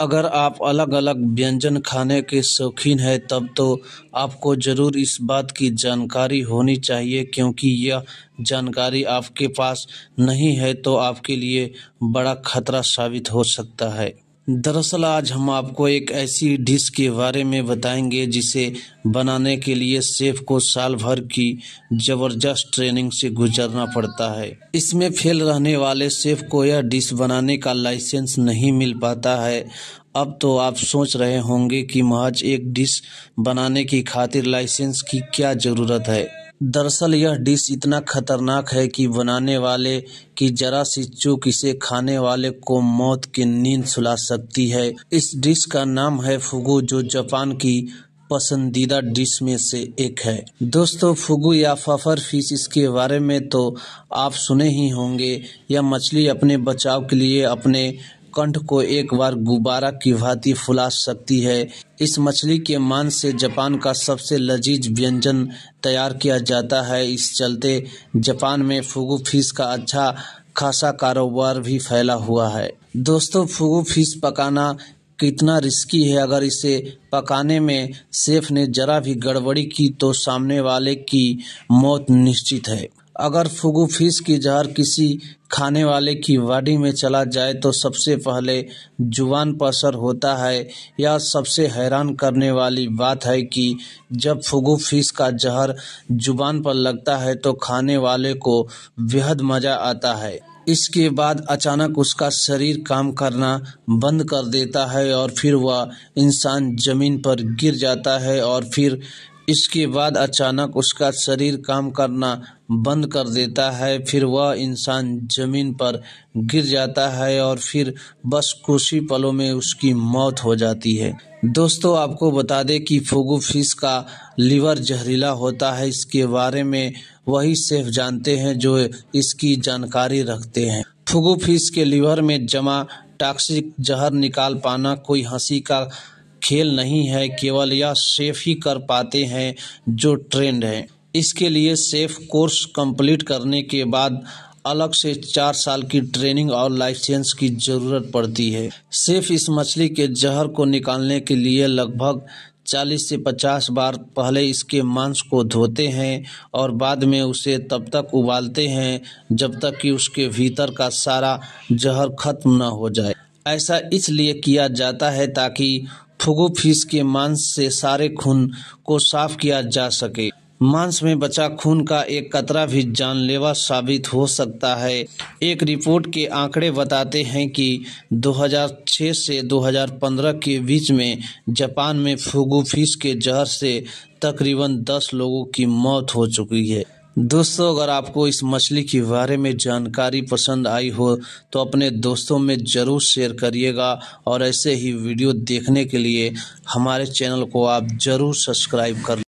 अगर आप अलग अलग व्यंजन खाने के शौकीन हैं तब तो आपको ज़रूर इस बात की जानकारी होनी चाहिए क्योंकि यह जानकारी आपके पास नहीं है तो आपके लिए बड़ा खतरा साबित हो सकता है दरअसल आज हम आपको एक ऐसी डिश के बारे में बताएंगे जिसे बनाने के लिए सेफ को साल भर की ज़बरदस्त ट्रेनिंग से गुजरना पड़ता है इसमें फेल रहने वाले सेफ को यह डिश बनाने का लाइसेंस नहीं मिल पाता है अब तो आप सोच रहे होंगे कि महज एक डिश बनाने की खातिर लाइसेंस की क्या ज़रूरत है दरअसल यह डिश इतना खतरनाक है कि बनाने वाले की जरा सी चूक इसे खाने वाले को मौत की नींद सुला सकती है इस डिश का नाम है फुगु जो जापान की पसंदीदा डिश में से एक है दोस्तों फुगु या फफर फिश इसके बारे में तो आप सुने ही होंगे यह मछली अपने बचाव के लिए अपने कंठ को एक बार गुब्बारा की भांति फुला सकती है इस मछली के मांस से जापान का सबसे लजीज व्यंजन तैयार किया जाता है इस चलते जापान में फुगु फिश का अच्छा खासा कारोबार भी फैला हुआ है दोस्तों फुगु फिश पकाना कितना रिस्की है अगर इसे पकाने में सेफ ने जरा भी गड़बड़ी की तो सामने वाले की मौत निश्चित है अगर फुगु फ़ीस की जहर किसी खाने वाले की बॉडी में चला जाए तो सबसे पहले जुबान पर असर होता है यह सबसे हैरान करने वाली बात है कि जब फुगु फ़ीस का जहर जुबान पर लगता है तो खाने वाले को बेहद मज़ा आता है इसके बाद अचानक उसका शरीर काम करना बंद कर देता है और फिर वह इंसान ज़मीन पर गिर जाता है और फिर इसके बाद अचानक उसका शरीर काम करना बंद कर देता है फिर वह इंसान जमीन पर गिर जाता है और फिर बस कुछ ही पलों में उसकी मौत हो जाती है दोस्तों आपको बता दें कि फोगो फिश का लीवर जहरीला होता है इसके बारे में वही सेफ जानते हैं जो इसकी जानकारी रखते हैं फुगू फिश के लीवर में जमा टॉक्सिक जहर निकाल पाना कोई हंसी का खेल नहीं है केवल यह सेफ ही कर पाते हैं जो ट्रेंड है इसके लिए सेफ कोर्स कंप्लीट करने के बाद अलग से चार साल की ट्रेनिंग और लाइसेंस की ज़रूरत पड़ती है सेफ इस मछली के जहर को निकालने के लिए लगभग 40 से 50 बार पहले इसके मांस को धोते हैं और बाद में उसे तब तक उबालते हैं जब तक कि उसके भीतर का सारा जहर खत्म न हो जाए ऐसा इसलिए किया जाता है ताकि फुगु के मांस से सारे खून को साफ किया जा सके मांस में बचा खून का एक कतरा भी जानलेवा साबित हो सकता है एक रिपोर्ट के आंकड़े बताते हैं कि 2006 से 2015 के बीच में जापान में फुगु फीस के जहर से तकरीबन 10 लोगों की मौत हो चुकी है दोस्तों अगर आपको इस मछली के बारे में जानकारी पसंद आई हो तो अपने दोस्तों में ज़रूर शेयर करिएगा और ऐसे ही वीडियो देखने के लिए हमारे चैनल को आप ज़रूर सब्सक्राइब कर